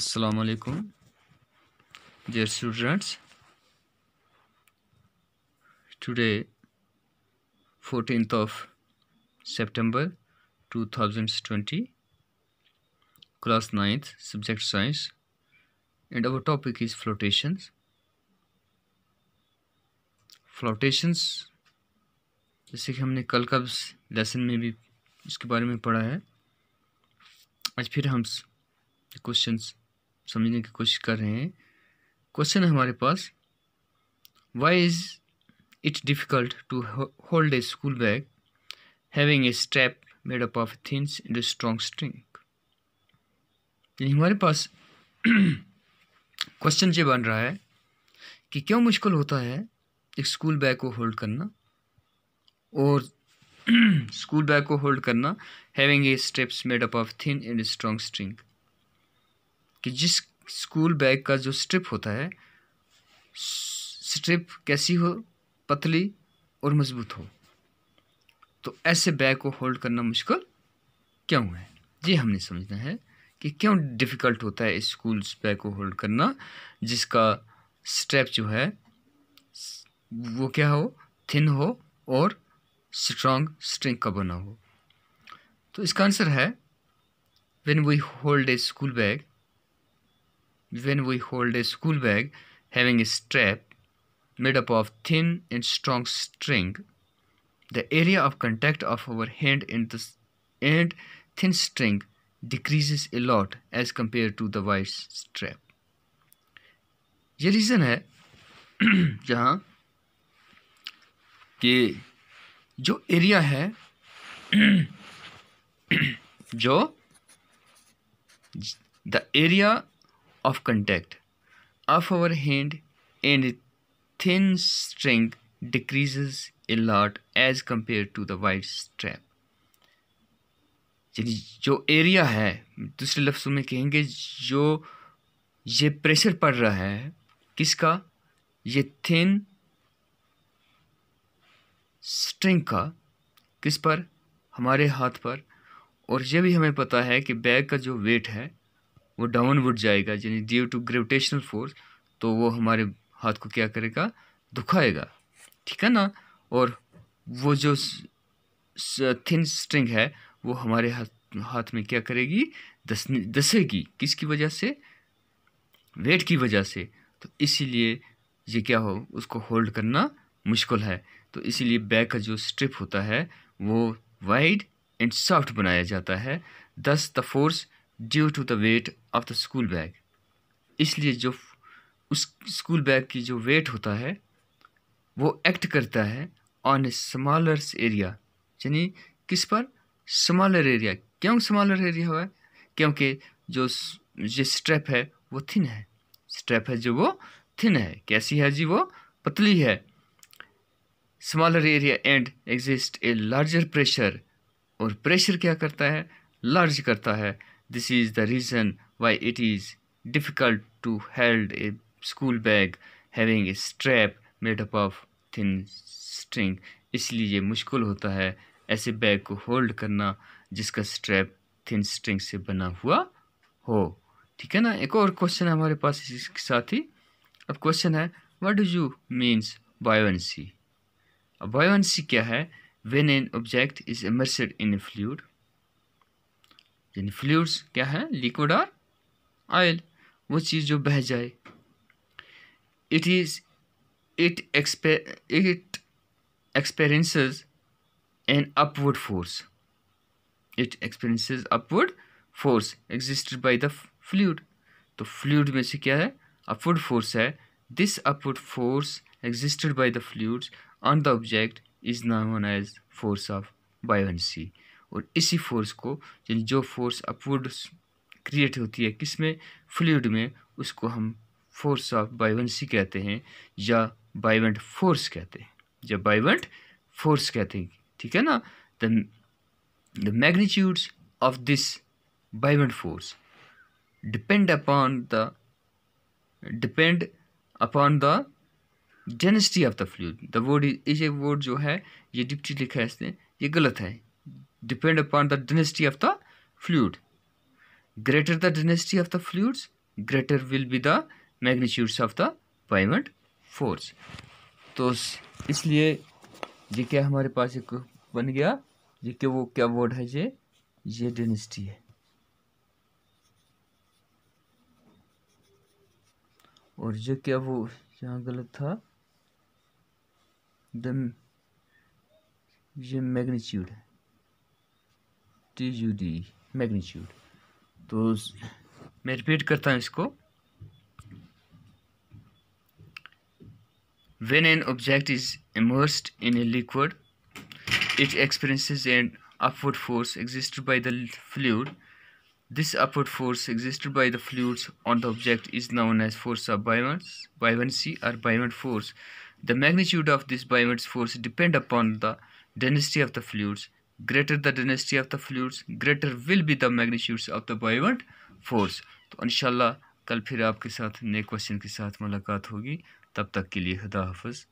अस्सलाम वालेकुम dear students today fourteen of September 2020 class ninth subject science and our topic is flotations flotations जैसे कि हमने कल का लेसन में भी इसके बारे में पढ़ा है आज फिर हम क्वेश्चन समझने की कोशिश कर रहे हैं क्वेश्चन है हमारे पास why is it's difficult to hold a school bag having a strap made up of thin and strong string हमारे पास क्वेश्चन ये बन रहा है कि क्यों मुश्किल होता है एक स्कूल बैग को होल्ड करना और स्कूल बैग को होल्ड करना having a steps made up of thin and strong string कि जिस स्कूल बैग का जो स्ट्रिप होता है स्ट्रिप कैसी हो पतली और मजबूत हो तो ऐसे बैग को होल्ड करना मुश्किल क्यों है ये हमने समझना है कि क्यों डिफ़िकल्ट होता है स्कूल बैग को होल्ड करना जिसका स्ट्रैप जो है वो क्या हो थिन हो और स्ट्रांग स्ट्रिंग का बना हो तो इसका आंसर है when we hold a school bag when we hold a school bag having a strap made up of thin and strong string the area of contact of our hand in and thin string a lot as compare to the wide strap ये reason है जहाँ कि जो area है जो the area of contact of our hand and thin string decrease a lot as compare to the wide strap यानी जो area है दूसरे लफ्जों में कहेंगे जो ये प्रेशर पड़ रहा है किसका ये थिन स्ट्रिंग का किस पर हमारे हाथ पर और यह भी हमें पता है कि बैग का जो वेट है वो डाउनवर्ड जाएगा यानी ड्यू टू ग्रेविटेशनल फोर्स तो वो हमारे हाथ को क्या करेगा दुखाएगा ठीक है ना और वो जो थिन स्ट्रिंग है वो हमारे हाथ हाथ में क्या करेगी दस दसेगी किसकी वजह से वेट की वजह से तो इसीलिए ये क्या हो उसको होल्ड करना मुश्किल है तो इसीलिए बैग का जो स्ट्रिप होता है वो वाइड एंड सॉफ्ट बनाया जाता है thus the force due to the weight of the school bag इसलिए जो उस स्कूल बैग की जो वेट होता है वो एक्ट करता है ऑन ए स्मॉलर एरिया यानी किस पर स्मॉलर एरिया क्यों स्मॉलर एरिया हुआ क्योंकि जो जो स्ट्रेप है वो थिन है स्ट्रेप है जो वो थिन है कैसी है जी वो पतली है smaller area and exist a larger pressure और प्रेशर क्या करता है लार्ज करता है this is the reason why it is difficult to held a school bag having a strap made up of thin string इसलिए ये मुश्किल होता है ऐसे बैग को होल्ड करना जिसका स्ट्रैप थिन स्ट्रिंग से बना हुआ हो ठीक है ना एक और क्वेश्चन है हमारे पास इसके साथ ही अब क्वेश्चन है what do you means buoyancy buoyancy क्या है when an object is immersed in a fluid यानी फ्लूड्स क्या है लिक्विड और ऑयल वो चीज़ जो बह जाए इट इज इट एक्सपे it experiences an upward force it experiences upward force existed by the fluid तो फ्लूड में से क्या है अपवर्ड फोर्स है this upward force existed by the fluids on the object is नाम एज फोर्स ऑफ बायोन्सी और इसी force को जो फोर्स अपवर्ड क्रिएट होती है किसमें फ्लूड में उसको हम फोर्स ऑफ बायोन्सी कहते हैं या बायवेंट फोर्स कहते हैं या बायवेंट फोर्स कहते हैं ठीक है ना the the of this this force depend upon the depend upon the density of the fluid the word is ये वर्ड जो है ये डिप्टी लिखा है इसने ये गलत है depend upon the density of the fluid greater the density of the fluids greater will be the magnitudes of the pivot force तो इसलिए ये क्या हमारे पास एक बन गया ये क्या वो क्या वर्ड है ये ये डेंसिटी है और ये क्या वो यहाँ गलत था the ये magnitude T U D magnitude तो मैं रिपीट करता हूँ इसको when an object is immersed in a liquid it experiences and upward force existed by the fluid this upward force existed by the fluids on the object is known as force of buoyancy buoyancy और buoyant force The magnitude of this biomass force depend upon the density of the fluids. Greater the density of the fluids, greater will be the magnitudes of the biomass force. तो इनशाला कल फिर आपके साथ नए question के साथ मुलाकात होगी तब तक के लिए खुदा हाफज़